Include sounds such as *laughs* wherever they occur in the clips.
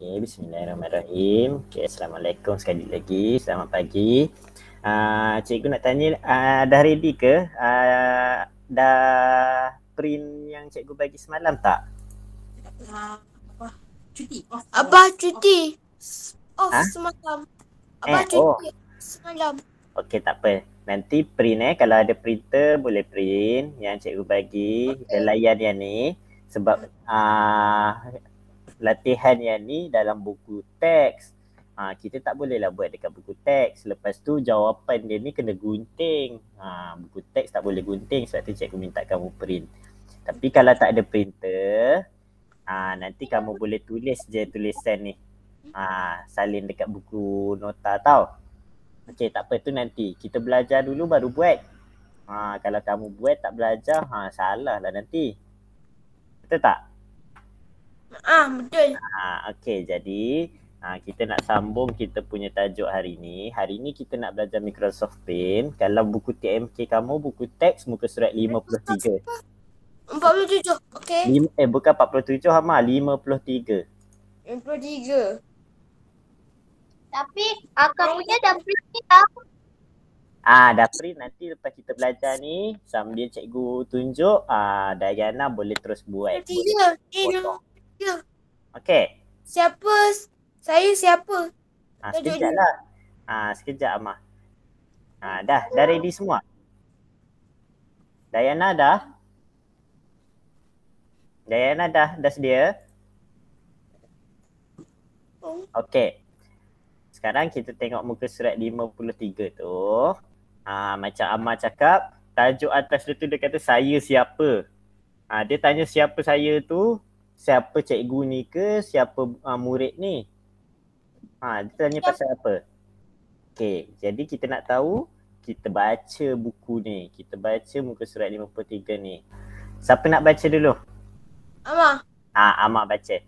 Okay, bismillahirrahmanirrahim. Okay, assalamualaikum sekali lagi. Selamat pagi. Uh, cikgu nak tanya, uh, dah ready ke? Uh, dah print yang cikgu bagi semalam tak? Uh, abah cuti. Off, ha? eh, abah cuti. Off, off semalam. Abah eh, cuti oh. semalam. Okay, tak apa. Nanti print eh. Kalau ada printer, boleh print yang cikgu bagi. Okay. Dan layan yang ni sebab uh, latihan yang ni dalam buku teks ha, kita tak bolehlah buat dekat buku teks lepas tu jawapan dia ni kena gunting ha, buku teks tak boleh gunting sebab tu cikgu minta kamu print tapi kalau tak ada printer ha, nanti kamu boleh tulis je tulisan ni ha, salin dekat buku nota tau Okey tak apa tu nanti kita belajar dulu baru buat ha, kalau kamu buat tak belajar ha, salah lah nanti Betul tak? Ah, betul. Ah, okey. Jadi, ah, kita nak sambung kita punya tajuk hari ni. Hari ni kita nak belajar Microsoft Paint. Kalau buku TMK kamu, buku teks muka surat 53. 47. Okey. Eh bukan 47 Hama, 53. 53. Tapi akak ah, punya dah print dah. Ah ha, dah print nanti lepas kita belajar ni sambil cikgu tunjuk ah Dayana boleh terus buat. Okey. Eh, Okey. Siapa? Saya siapa? Ah ha, sekejap lah. Ah ha, sekejap Amah. Ah dah dah ready semua. Dayana dah. Dayana dah dah sedia. Oh. Okay. Sekarang kita tengok muka surat 53 tu. Ah macam Amar cakap, tajuk atas dia tu dia kata saya siapa? Ah dia tanya siapa saya tu? Siapa cikgu ni ke? Siapa uh, murid ni? Ah dia tanya siapa? pasal apa? Okay, jadi kita nak tahu kita baca buku ni. Kita baca muka surat 53 ni. Siapa nak baca dulu? Amar. Ah, uh, Amar baca.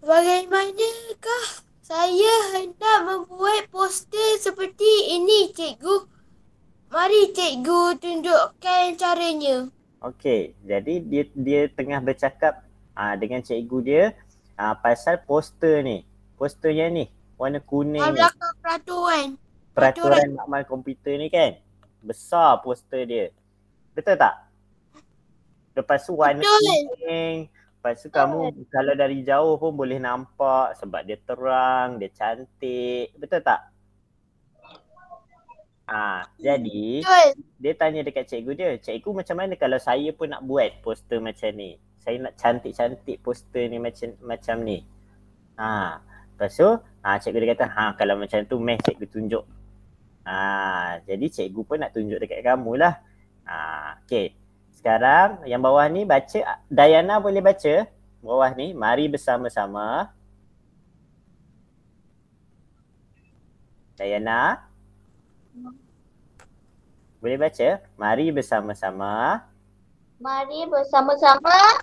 Bagaimanakah saya hendak membuat poster seperti ini, cikgu. Mari cikgu tunjukkan caranya. Okey, jadi dia dia tengah bercakap aa, ah, dengan cikgu dia aa, ah, pasal poster ni. Poster yang ni, warna kuning ni. Peraturan. peraturan. Peraturan makmal komputer ni kan. Besar poster dia. Betul tak? Lepas tu warna Betul. kuning, Lepas tu kamu ah. kalau dari jauh pun boleh nampak sebab dia terang, dia cantik. Betul tak? Ah, ha, jadi dia tanya dekat cikgu dia, cikgu macam mana kalau saya pun nak buat poster macam ni? Saya nak cantik-cantik poster ni macam macam ni. Ha, lepas tu ha, cikgu dia kata, ha, kalau macam tu meh cikgu tunjuk. Ha, jadi cikgu pun nak tunjuk dekat kamu lah. Ha, okay, sekarang yang bawah ni baca Dayana boleh baca bawah ni mari bersama-sama. Dayana Boleh baca mari bersama-sama. Mari bersama-sama.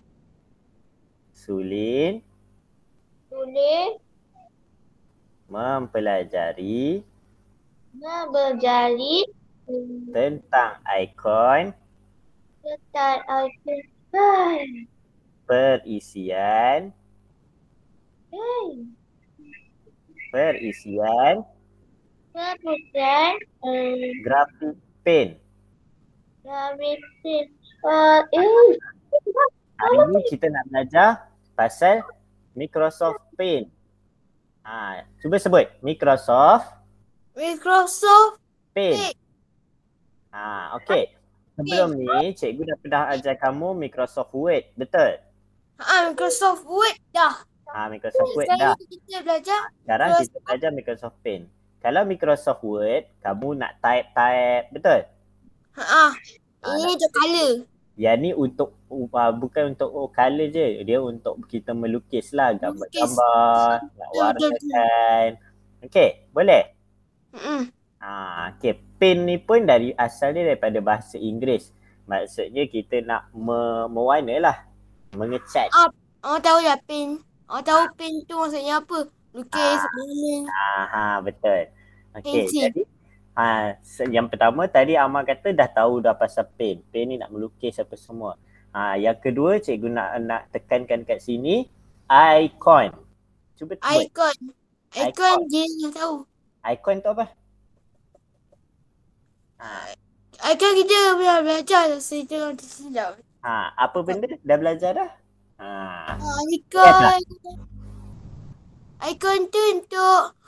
Sulin Sulin mempelajari mempelajari tentang ikon Total outer span. Perisian. Hey. Perisian. Perisian. Um, grafik pen. Grafik pen. Uh, eh. Hari ini kita nak belajar pasal Microsoft Paint. Ha, cuba sebut Microsoft. Microsoft Paint. ah Ha, okey sebelum ni cikgu dah pernah ajar kamu Microsoft Word, betul? Ha, Microsoft Word dah. Ha, Microsoft Word dah. Kita belajar. Sekarang Microsoft. kita belajar Microsoft Paint. Kalau Microsoft Word, kamu nak type-type, betul? Ha, ha, ha ini untuk color. Ya ni untuk uh, bukan untuk oh, color je. Dia untuk kita melukis lah gambar-gambar, nak warnakan. Okey, boleh? Hmm. Ah, okey pain ni pun dari asal dia daripada bahasa Inggeris. Maksudnya kita nak me, mewarna lah. Mengecat. Ah, oh tahu dah pain. Oh tahu ah. pain tu maksudnya apa? Lukis, ah. Ah, betul. Okey, jadi ha, yang pertama tadi Amar kata dah tahu dah pasal pain. Pain ni nak melukis apa semua. Ha, yang kedua cikgu nak, nak tekankan kat sini icon. Cuba Icon. Icon, icon. dia yang tahu. Icon tu apa? Uh, akan ah. ah, kerja bila belajar dah saya orang tersilap. Ha, ah, apa benda? Dah belajar dah? Ha. Uh, icon. Yeah, icon tu untuk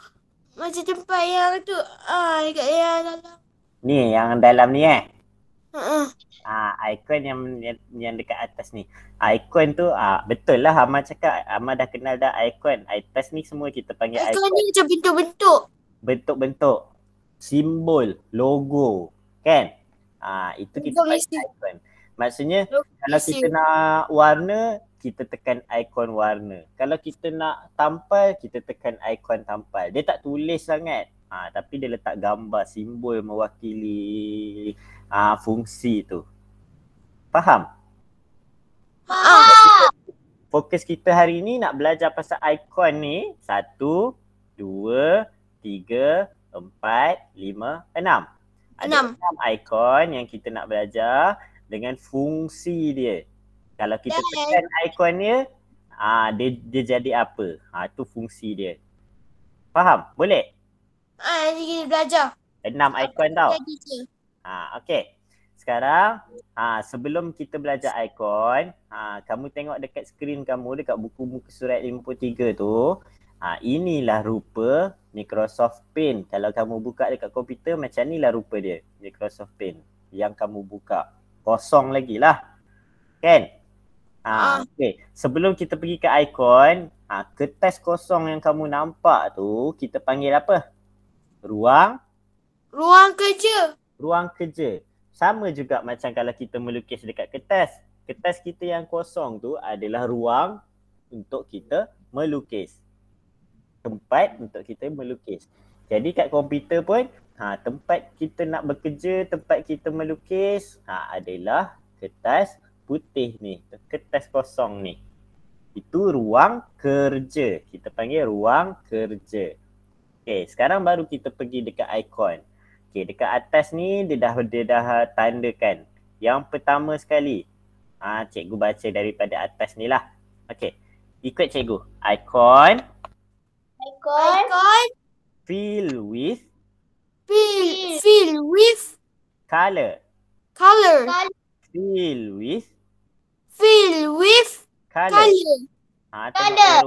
macam tempat yang tu. Ah, dekat yang dalam. Ni yang dalam ni eh. Ha. Uh-uh. Ah, uh, yang, yang yang dekat atas ni. Icon tu ah betul lah Amma cakap Amma dah kenal dah icon. Atas ni semua kita panggil icon. Icon ni macam bentuk-bentuk. Bentuk-bentuk simbol, logo, kan? Ah itu kita pakai icon. Maksudnya kalau kita nak warna, kita tekan ikon warna. Kalau kita nak tampal, kita tekan ikon tampal. Dia tak tulis sangat. Ah tapi dia letak gambar simbol mewakili ah fungsi tu. Faham? Faham. Ah, fokus kita hari ni nak belajar pasal ikon ni. Satu, dua, tiga, empat, lima, enam. Ada enam ikon yang kita nak belajar dengan fungsi dia. Kalau kita Dan. tekan ikon dia, aa, ah, dia, dia jadi apa? Ah itu fungsi dia. Faham? Boleh? Ah, ha, nanti kita belajar. Enam ikon apa tau. Ha, ah, okay. Sekarang, ha, sebelum kita belajar ikon, ha, kamu tengok dekat skrin kamu, dekat buku muka surat 53 tu, Ha, inilah rupa Microsoft Paint. Kalau kamu buka dekat komputer macam inilah rupa dia. Microsoft Paint yang kamu buka. Kosong lagi lah. Kan? Ha, ah. okay. Sebelum kita pergi ke ikon, ha, kertas kosong yang kamu nampak tu kita panggil apa? Ruang? Ruang kerja. Ruang kerja. Sama juga macam kalau kita melukis dekat kertas. Kertas kita yang kosong tu adalah ruang untuk kita melukis tempat untuk kita melukis. Jadi kat komputer pun ha tempat kita nak bekerja, tempat kita melukis ha adalah kertas putih ni, kertas kosong ni. Itu ruang kerja. Kita panggil ruang kerja. Okey, sekarang baru kita pergi dekat ikon. Okey, dekat atas ni dia dah dia dah tandakan. Yang pertama sekali ah ha, cikgu baca daripada atas ni lah. Okey. Ikut cikgu. Ikon icon, icon. fill with fill fill with color color fill with fill with color ha color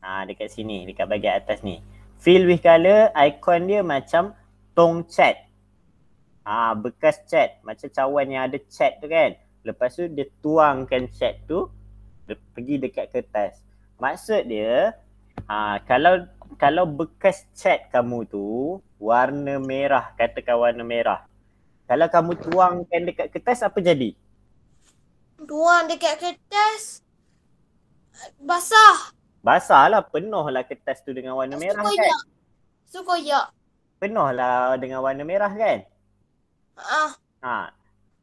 ha dekat sini dekat bahagian atas ni fill with color icon dia macam tong chat ha bekas chat macam cawan yang ada chat tu kan lepas tu dia tuangkan chat tu pergi dekat kertas maksud dia Ah, kalau kalau bekas cat kamu tu warna merah, katakan warna merah. Kalau kamu tuangkan dekat kertas apa jadi? Tuang dekat kertas basah. Basah lah penuh lah kertas tu dengan warna merah Suka kan. Suka ya. Penuhlah dengan warna merah kan? Ah. Uh. Ha.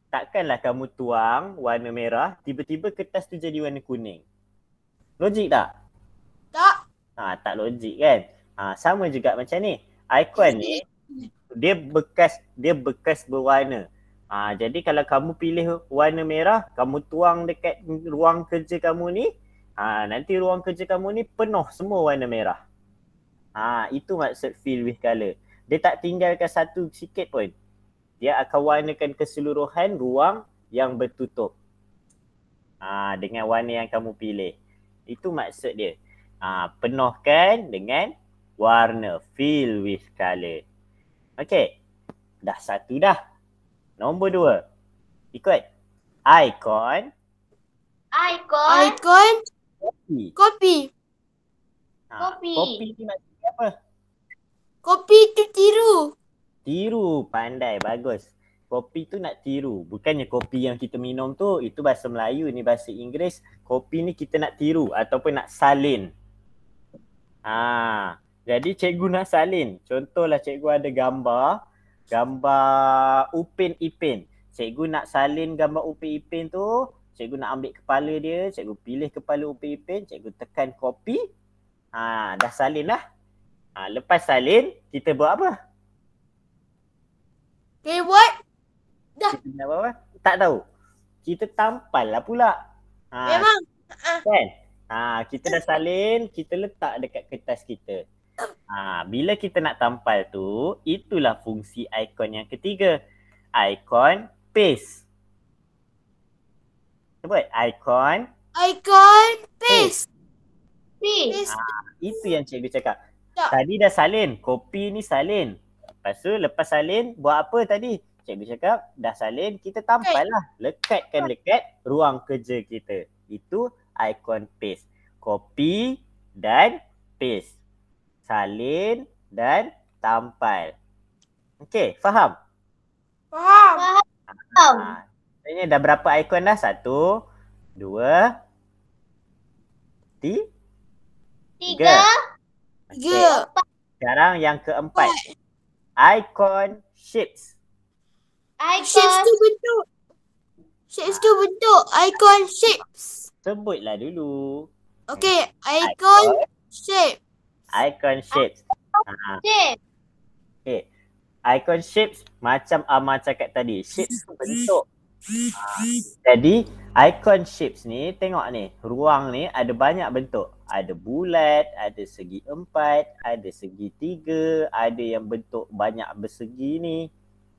Takkanlah kamu tuang warna merah, tiba-tiba kertas tu jadi warna kuning. Logik tak? Ah tak logik kan? Ah sama juga macam ni. Icon ni dia bekas dia bekas berwarna. Ah jadi kalau kamu pilih warna merah, kamu tuang dekat ruang kerja kamu ni, ah nanti ruang kerja kamu ni penuh semua warna merah. Ah itu maksud fill with color. Dia tak tinggalkan satu sikit pun. Dia akan warnakan keseluruhan ruang yang bertutup. Ah dengan warna yang kamu pilih. Itu maksud dia uh, penuhkan dengan warna fill with color okey dah satu dah nombor dua ikut icon icon icon kopi kopi ha, kopi kopi ni macam apa kopi tu tiru tiru pandai bagus kopi tu nak tiru bukannya kopi yang kita minum tu itu bahasa Melayu ni bahasa Inggeris kopi ni kita nak tiru ataupun nak salin Ah, jadi cikgu nak salin. Contohlah cikgu ada gambar gambar Upin Ipin. Cikgu nak salin gambar Upin Ipin tu, cikgu nak ambil kepala dia, cikgu pilih kepala Upin Ipin, cikgu tekan copy. Ah, ha, dah salin lah. Ah, lepas salin, kita buat apa? Okay, buat. Dah. Kita Tak tahu. Kita tampal lah pula. Ha, Memang. Uh. Kan? Ha, kita dah salin, kita letak dekat kertas kita. Ha, bila kita nak tampal tu, itulah fungsi ikon yang ketiga. Ikon paste. Sebut ikon. Ikon paste. Paste. Ha, itu yang cikgu cakap. Tadi dah salin, kopi ni salin. Lepas tu lepas salin, buat apa tadi? Cikgu cakap, dah salin, kita tampal lah. Lekatkan dekat ruang kerja kita. Itu icon paste. Copy dan paste. Salin dan tampal. Okey, faham? Faham. Faham. Ha, ah, ini dah berapa ikon dah? Satu, dua, tiga. Tiga. Okay. Sekarang yang keempat. Icon shapes. Icon shapes tu bentuk. Shapes tu bentuk icon shapes. Sebutlah dulu. Okay, icon, icon. shape. Icon shapes. Ha. Shapes. Okay. Icon shapes macam Amar cakap tadi. Shapes tu bentuk. Ha. Jadi, icon shapes ni tengok ni. Ruang ni ada banyak bentuk. Ada bulat, ada segi empat, ada segi tiga, ada yang bentuk banyak bersegi ni.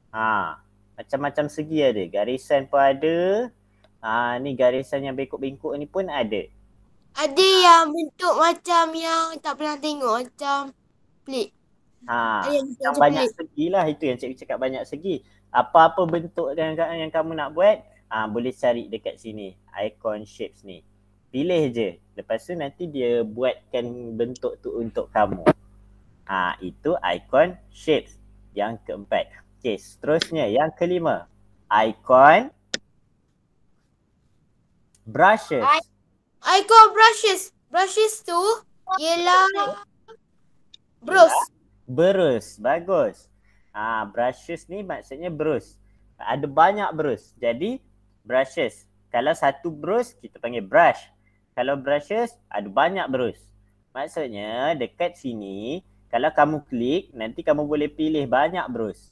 Haa macam-macam segi ada. Garisan pun ada. Ha, ni garisan yang bengkok-bengkok ni pun ada. Ada ah. yang bentuk macam yang tak pernah tengok. Macam pelik. Ha, yang banyak pelik. segi lah itu yang cikgu cakap banyak segi. Apa-apa bentuk yang, yang kamu nak buat, ha, boleh cari dekat sini. Icon shapes ni. Pilih je. Lepas tu nanti dia buatkan bentuk tu untuk kamu. Ha, itu icon shapes yang keempat. Okay, seterusnya yang kelima. Icon. Brushes. I- icon brushes. Brushes tu ialah brush. Brush. Bagus. Ah, brushes ni maksudnya brush. Ada banyak brush. Jadi brushes. Kalau satu brush kita panggil brush. Kalau brushes ada banyak brush. Maksudnya dekat sini kalau kamu klik nanti kamu boleh pilih banyak brush.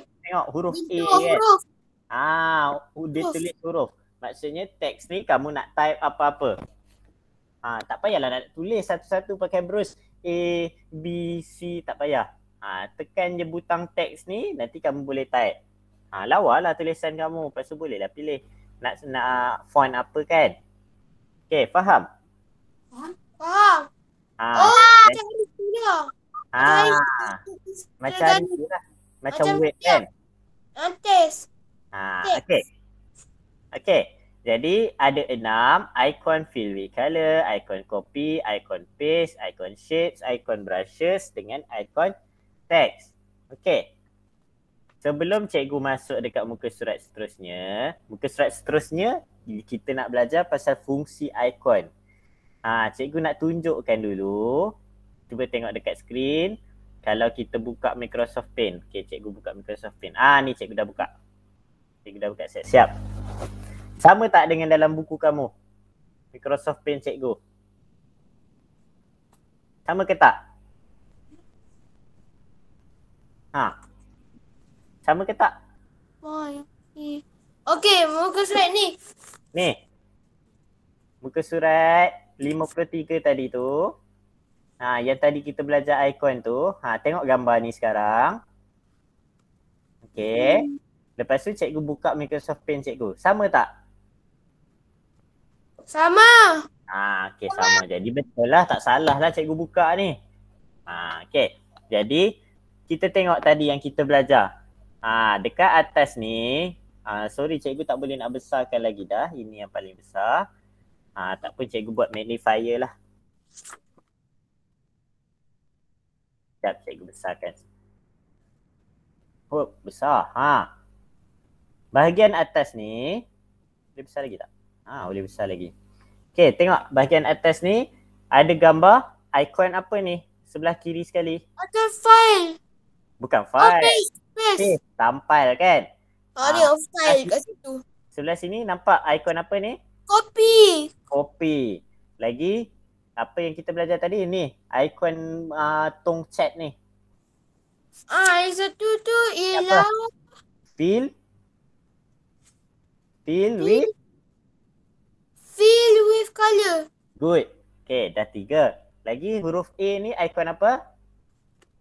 tengok, huruf A kan. Ah, oh, dia tulis huruf. Maksudnya teks ni kamu nak type apa-apa. Ah, tak payahlah nak tulis satu-satu pakai brush A B C tak payah. Ah, tekan je butang teks ni nanti kamu boleh type. Ah, lawalah tulisan kamu. Lepas tu bolehlah pilih nak nak font apa kan. Okay, faham? Faham? Faham. Ah, oh, macam ni dia. Ah, macam ni lah macam, macam wave kan? Antes. Ah, ha, ah, okay, Okey. Jadi ada enam icon fill with color, icon copy, icon paste, icon shapes, icon brushes dengan icon text. Okay, Sebelum cikgu masuk dekat muka surat seterusnya, muka surat seterusnya kita nak belajar pasal fungsi icon. Ha, cikgu nak tunjukkan dulu. Cuba tengok dekat skrin kalau kita buka Microsoft Paint. Okey, cikgu buka Microsoft Paint. Ah, ni cikgu dah buka. Cikgu dah buka siap. Siap. Sama tak dengan dalam buku kamu? Microsoft Paint cikgu. Sama ke tak? Ha. Sama ke tak? Boy. Okey, muka surat ni. Ni. Muka surat 53 tadi tu. Ha, yang tadi kita belajar ikon tu, ha, tengok gambar ni sekarang. Okay. Hmm. Lepas tu cikgu buka Microsoft Paint cikgu. Sama tak? Sama. Ha, okay sama. sama. Jadi betul lah tak salah lah cikgu buka ni. Ha, okay. Jadi kita tengok tadi yang kita belajar. Ha, dekat atas ni, ha, sorry cikgu tak boleh nak besarkan lagi dah. Ini yang paling besar. Ha, tak pun cikgu buat magnifier lah step cikgu besar kan. Oh, besar. Ha. Bahagian atas ni boleh besar lagi tak? Ha, boleh besar lagi. Okey, tengok bahagian atas ni ada gambar ikon apa ni? Sebelah kiri sekali. Ada file. Bukan file. Okay, yes. Okay, tampal kan? Oh, ada ha, file kat situ. Sebelah sini nampak ikon apa ni? Kopi. Kopi. Lagi apa yang kita belajar tadi ni icon uh, tong chat ni ah yang satu tu ialah feel feel with feel with color good okay dah tiga lagi huruf A ni ikon apa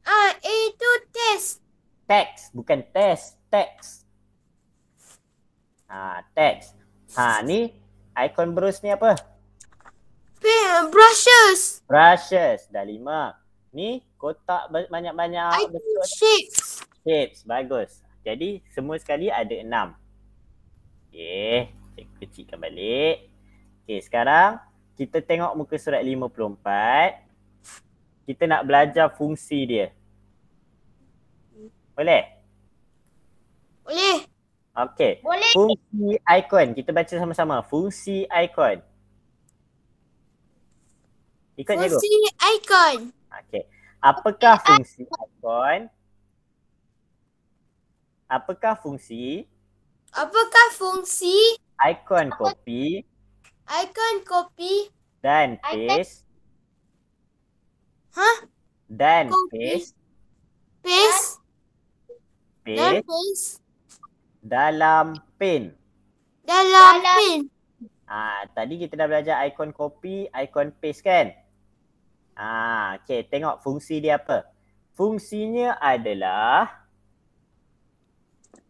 ah A tu test text bukan test text ah text ha ni icon brush ni apa brushes. Brushes. Dah lima. Ni kotak banyak-banyak. I betul. shapes. Shapes. Bagus. Jadi semua sekali ada enam. Okay. Saya kecilkan balik. Okay sekarang kita tengok muka surat lima puluh empat. Kita nak belajar fungsi dia. Boleh? Boleh. Okay. Boleh. Fungsi ikon. Kita baca sama-sama. Fungsi ikon. Ikut cikgu. Fungsi juga. ikon. Okey. Apakah fungsi ikon? Apakah fungsi? Apakah fungsi? Ikon copy. Ikon copy. Dan paste. Hah? Dan paste. Paste. Paste. Dan paste. Dalam pin. Dalam, dalam pin. Ah, tadi kita dah belajar ikon copy, ikon paste kan? Ah, okay. Tengok fungsi dia apa. Fungsinya adalah...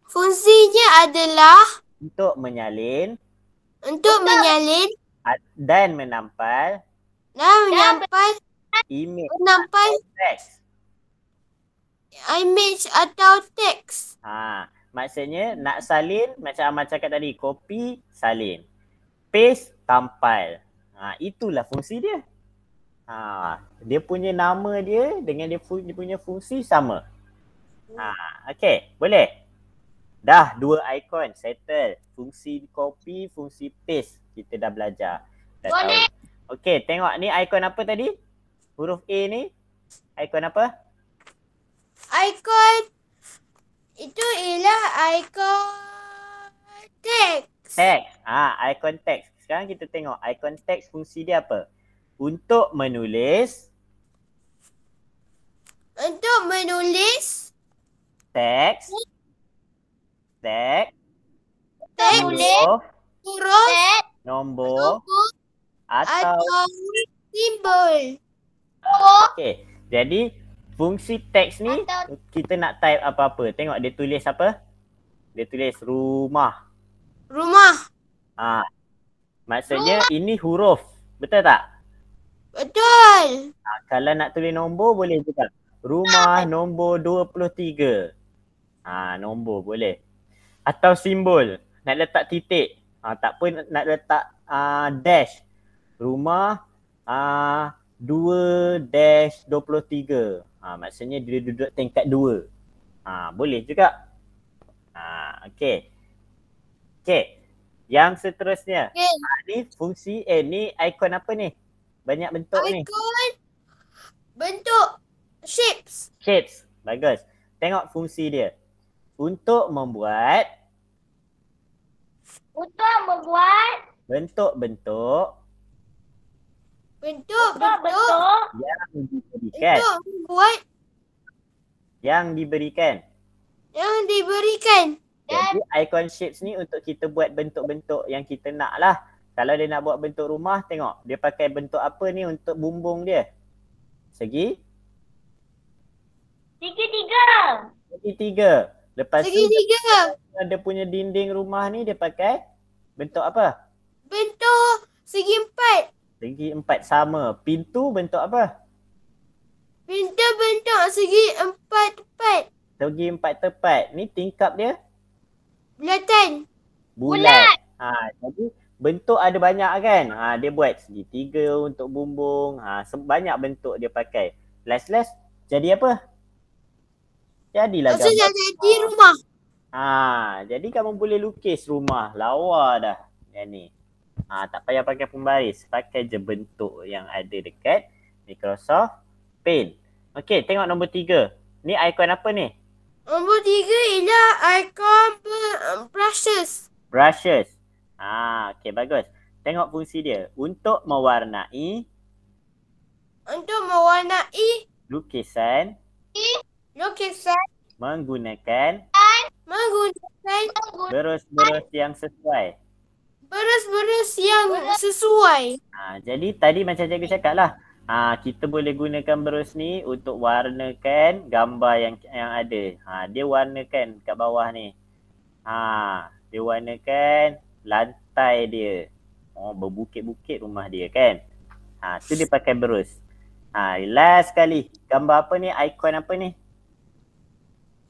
Fungsinya adalah... Untuk menyalin. Untuk menyalin. Ah, dan menampal. Dan menampal. Image. Menampal. Teks. Image atau teks. Ah, ha, maksudnya nak salin macam macam cakap tadi. Copy, salin. Paste, tampal. Ah, ha, itulah fungsi dia. Ha, dia punya nama dia dengan dia, fu- dia punya fungsi sama. Ha, okay, boleh? Dah dua ikon, settle. Fungsi copy, fungsi paste. Kita dah belajar. Dah boleh. Tahu. Okay, tengok ni ikon apa tadi? Huruf A ni. Ikon apa? Ikon itu ialah ikon teks. Teks. Ah, ha, ikon teks. Sekarang kita tengok ikon teks fungsi dia apa? untuk menulis untuk menulis teks teks teks huruf nombor atau simbol okey jadi fungsi teks ni kita nak type apa-apa tengok dia tulis apa dia tulis rumah rumah ah ha. maksudnya rumah. ini huruf betul tak Betul. Ha, ah, kalau nak tulis nombor boleh juga. Rumah ha. nombor 23. Ha, ah, nombor boleh. Atau simbol. Nak letak titik. Ha, tak pun nak letak uh, dash. Rumah uh, 2-23. Ha, maksudnya dia duduk tingkat 2. Ha, boleh juga. Ha, okay. Okay. Yang seterusnya. Okay. Ha, ni fungsi, eh ni ikon apa ni? Banyak bentuk ni. Icon. Bentuk. Shapes. Shapes. Bagus. Tengok fungsi dia. Untuk membuat. Untuk membuat. Bentuk-bentuk. Bentuk-bentuk. Yang diberikan. Bentuk-bentuk. Yang diberikan. Yang diberikan. Jadi icon shapes ni untuk kita buat bentuk-bentuk yang kita nak lah. Kalau dia nak buat bentuk rumah, tengok dia pakai bentuk apa ni untuk bumbung dia. Segi? Segi tiga. Segi tiga. Lepas segi tu, tiga. Dia, dia punya dinding rumah ni dia pakai bentuk apa? Bentuk segi empat. Segi empat sama. Pintu bentuk apa? Pintu bentuk segi empat tepat. Segi empat tepat. Ni tingkap dia? Bulatan. Bulat. Bulat. Ha, jadi bentuk ada banyak kan. Ha, dia buat segitiga untuk bumbung. Ha, banyak bentuk dia pakai. Last-last jadi apa? Jadilah gambar. jadi rumah. Ha, jadi kamu boleh lukis rumah. Lawa dah. Yang ni. Ha, tak payah pakai pembaris. Pakai je bentuk yang ada dekat Microsoft Paint. Okey, tengok nombor tiga. Ni ikon apa ni? Nombor tiga ialah ikon brushes. Brushes. Ah, okey bagus. Tengok fungsi dia. Untuk mewarnai Untuk mewarnai lukisan I. lukisan menggunakan dan menggunakan berus-berus yang sesuai. Berus-berus yang sesuai. Ah, jadi tadi macam cikgu lah. Ah, kita boleh gunakan berus ni untuk warnakan gambar yang yang ada. Ha, dia warnakan kat bawah ni. Ha, dia warnakan lantai dia oh berbukit-bukit rumah dia kan ha tu dia pakai berus ha last sekali gambar apa ni Icon apa ni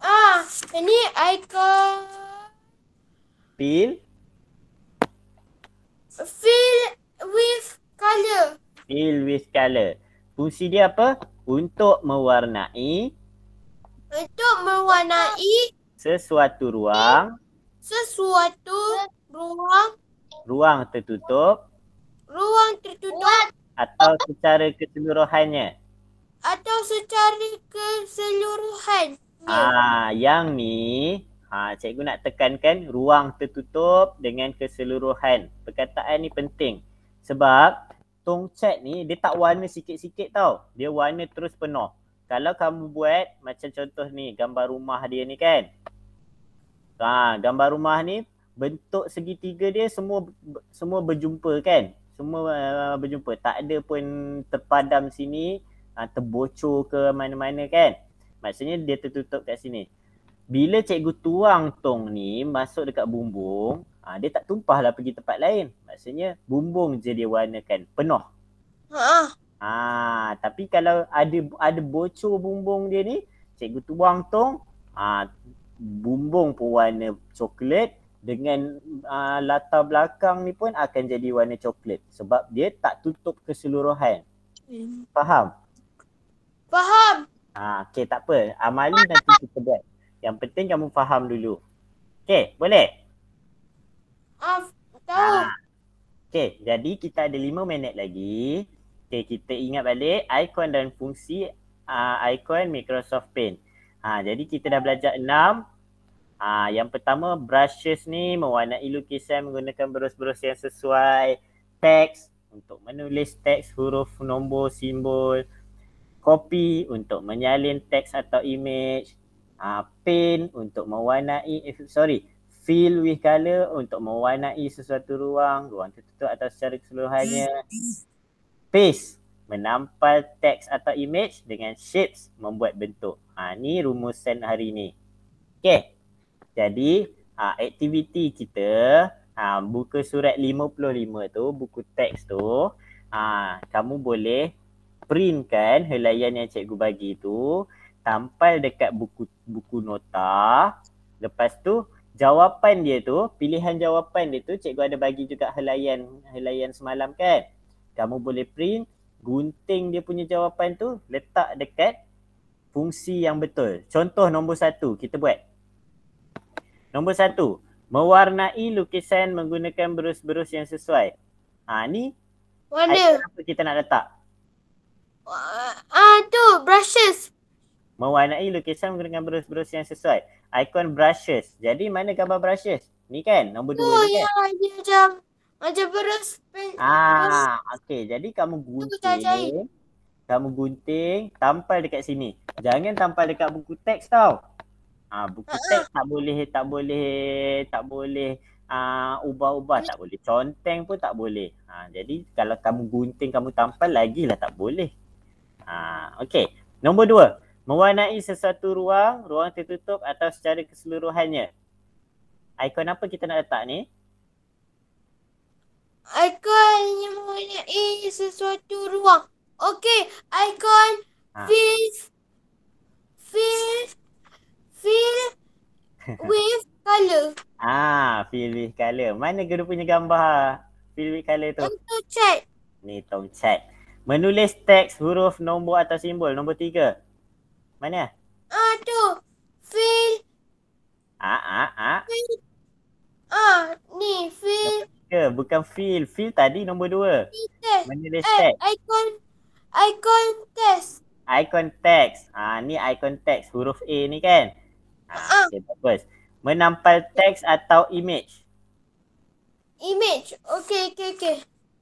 ah ini icon pil fill with color fill with color fungsi dia apa untuk mewarnai untuk mewarnai sesuatu ruang sesuatu Ruang. Ruang tertutup. Ruang tertutup. Atau secara keseluruhannya. Atau secara keseluruhan. Ah, yang ni, ha, cikgu nak tekankan ruang tertutup dengan keseluruhan. Perkataan ni penting. Sebab tong cat ni dia tak warna sikit-sikit tau. Dia warna terus penuh. Kalau kamu buat macam contoh ni gambar rumah dia ni kan. Ha, gambar rumah ni bentuk segitiga dia semua semua berjumpa kan semua uh, berjumpa tak ada pun terpadam sini uh, terbocor ke mana-mana kan maksudnya dia tertutup kat sini bila cikgu tuang tong ni masuk dekat bumbung uh, dia tak tumpah lah pergi tempat lain maksudnya bumbung je dia warnakan penuh ha ah tapi kalau ada ada bocor bumbung dia ni cikgu tuang tong ah uh, bumbung pun warna coklat dengan uh, latar belakang ni pun akan jadi warna coklat sebab dia tak tutup keseluruhan. Faham? Faham. Ha, ah, okay tak apa. Amali nanti kita buat. Yang penting kamu faham dulu. Okay boleh? Ah, tahu. Ha. Ah. Okay jadi kita ada lima minit lagi. Okay kita ingat balik ikon dan fungsi uh, ikon Microsoft Paint. Ha, jadi kita dah belajar enam, Ah, yang pertama brushes ni mewarnai lukisan menggunakan berus-berus yang sesuai teks untuk menulis teks, huruf, nombor, simbol copy untuk menyalin teks atau image ah, paint untuk mewarnai, eh, sorry fill with color untuk mewarnai sesuatu ruang, ruang tertutup atau secara keseluruhannya paste menampal teks atau image dengan shapes membuat bentuk. Ha, ni rumusan hari ni. Okay, jadi uh, aktiviti kita uh, ah, buku surat 55 tu, buku teks tu uh, kamu boleh printkan helaian yang cikgu bagi tu tampal dekat buku buku nota. Lepas tu jawapan dia tu, pilihan jawapan dia tu cikgu ada bagi juga helaian helaian semalam kan. Kamu boleh print, gunting dia punya jawapan tu, letak dekat fungsi yang betul. Contoh nombor satu kita buat. Nombor satu, mewarnai lukisan menggunakan berus-berus yang sesuai. Ha, ni Mana? apa kita nak letak? Ah, uh, tu, brushes. Mewarnai lukisan menggunakan berus-berus yang sesuai. Icon brushes. Jadi mana gambar brushes? Ni kan, nombor dua oh, ni kan? Ya, dia ya, macam, macam berus. Ah, okay. Jadi kamu gunting. Kamu gunting, tampal dekat sini. Jangan tampal dekat buku teks tau ha, buku teks tak boleh tak boleh tak boleh uh, ubah-ubah tak boleh conteng pun tak boleh ha, jadi kalau kamu gunting kamu tampal lagi lah tak boleh ha, okey nombor dua mewarnai sesuatu ruang ruang tertutup atau secara keseluruhannya ikon apa kita nak letak ni Ikon mewarnai sesuatu ruang. Okey, ikon ha. fish fish Fill with color. *laughs* Ah, fill with color. Mana guru punya gambar fill with color tu? Tong chat. Ni tong chat. Menulis teks huruf nombor atau simbol nombor tiga. Mana? Ah, tu. Fill. Ah, ah, ah. Fill. Ah, ni fill. Ke, bukan fill. Fill tadi nombor dua. Menulis eh, teks. Icon. Icon teks. Icon teks. Ah, ni icon teks huruf A ni kan? Ah. Okay, bagus. Menampal teks atau image? Image. Okay, okay, okay.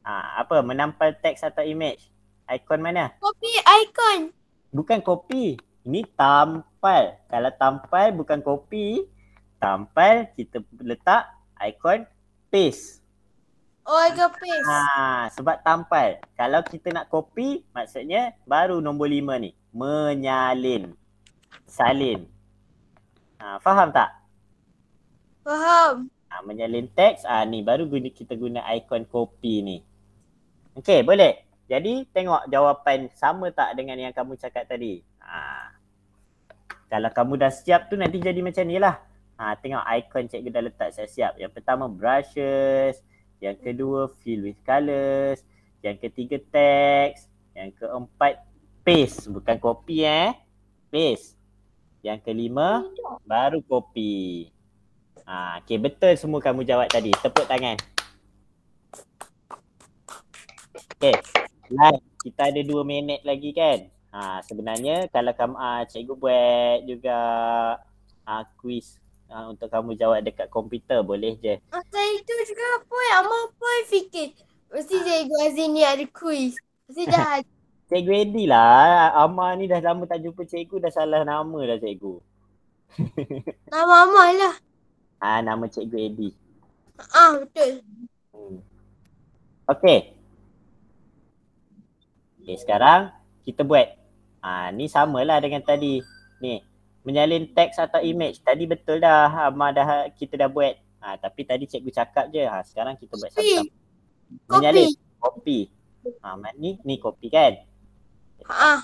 Ha, ah, apa? Menampal teks atau image? Icon mana? Copy icon. Bukan copy. Ini tampal. Kalau tampal bukan copy. Tampal kita letak icon paste. Oh, ikon paste. Ha, sebab tampal. Kalau kita nak copy, maksudnya baru nombor lima ni. Menyalin. Salin. Ha, faham tak? Faham. Ha, menyalin teks ha, ni baru guna, kita guna ikon copy ni. Okey boleh? Jadi tengok jawapan sama tak dengan yang kamu cakap tadi. Ha. Kalau kamu dah siap tu nanti jadi macam ni lah. Ha, tengok ikon cikgu dah letak siap-siap. Yang pertama brushes. Yang kedua fill with colors. Yang ketiga teks, Yang keempat paste. Bukan copy eh. Paste. Yang kelima baru kopi. Ha, okay betul semua kamu jawab tadi. Tepuk tangan. Okay. Nah, kita ada dua minit lagi kan. Ha, sebenarnya kalau kamu ah, cikgu buat juga ah, quiz ah, untuk kamu jawab dekat komputer boleh je. Masa itu juga pun Amal pun fikir. Mesti cikgu Azin ni ada quiz. Mesti dah ada. *laughs* Cikgu Eddie lah. Amar ni dah lama tak jumpa cikgu dah salah nama dah cikgu. *laughs* Nama Amar lah. Ah nama cikgu Eddie. Ah betul. Hmm. Okay. Okay sekarang kita buat. Ah ha, ni samalah dengan tadi. Ni menyalin teks atau image. Tadi betul dah Amar dah kita dah buat. Ah tapi tadi cikgu cakap je. Ha, sekarang kita buat satu. Menyalin copy. Ah ni ni copy kan? Ah.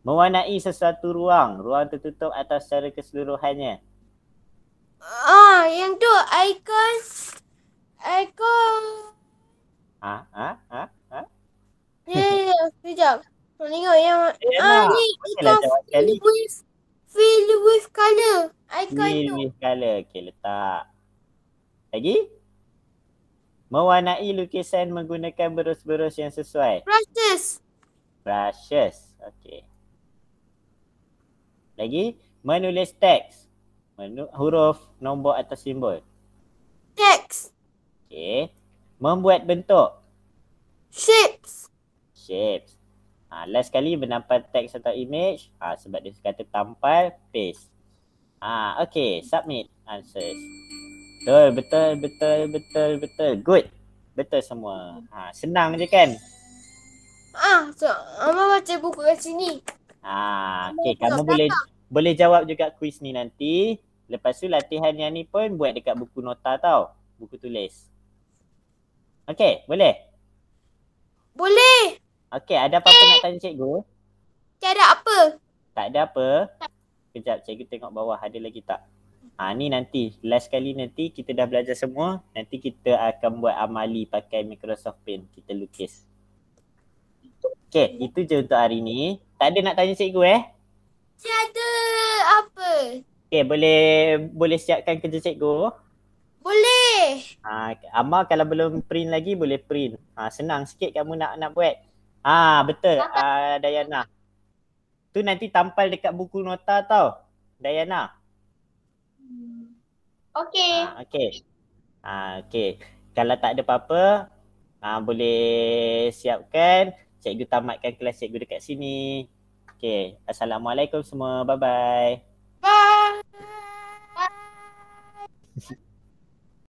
Mewarnai sesuatu ruang, ruang tertutup atas secara keseluruhannya. Ah, yang tu ikon, ikon. Ah, ha, ah, ah, ya, ah. Ya, ya, sekejap. Tengok yang eh, ah ni fill with, Fill with color. Icon fill with color. Okey, letak. Lagi? Mewarnai lukisan menggunakan berus-berus yang sesuai. Brushes brushes. Okey. Lagi menulis teks. Menu huruf, nombor atau simbol. Teks. Okey. Membuat bentuk. Shapes. Shapes. Ha, last sekali menampal teks atau image. Ha, sebab dia kata tampal, paste. Ha, okay, submit answers. Betul, betul, betul, betul, betul. Good. Betul semua. Ha, senang je kan? Ah, so, Amar baca buku kat sini. Ah, okey kamu tak boleh tak. boleh jawab juga kuis ni nanti. Lepas tu latihan yang ni pun buat dekat buku nota tau. Buku tulis. Okey, boleh? Boleh. Okey, ada apa-apa okay. nak tanya cikgu? Tak ada apa. Tak ada apa. Kejap cikgu tengok bawah ada lagi tak. Ha ni nanti last kali nanti kita dah belajar semua, nanti kita akan buat amali pakai Microsoft Paint kita lukis. Okay, itu je untuk hari ni. Tak ada nak tanya cikgu eh? Ada apa. Okay, boleh boleh siapkan kerja cikgu? Boleh. Ha, Amal kalau belum print lagi boleh print. Ha, senang sikit kamu nak nak buat. Ha, betul ha, Dayana. Tu nanti tampal dekat buku nota tau. Dayana. Okay. Ha, Okay. Ha, okey. Kalau tak ada apa-apa, ha, boleh siapkan cikgu tamatkan kelas cikgu dekat sini. Okay. Assalamualaikum semua. Bye-bye. Bye. Bye. *laughs* *laughs*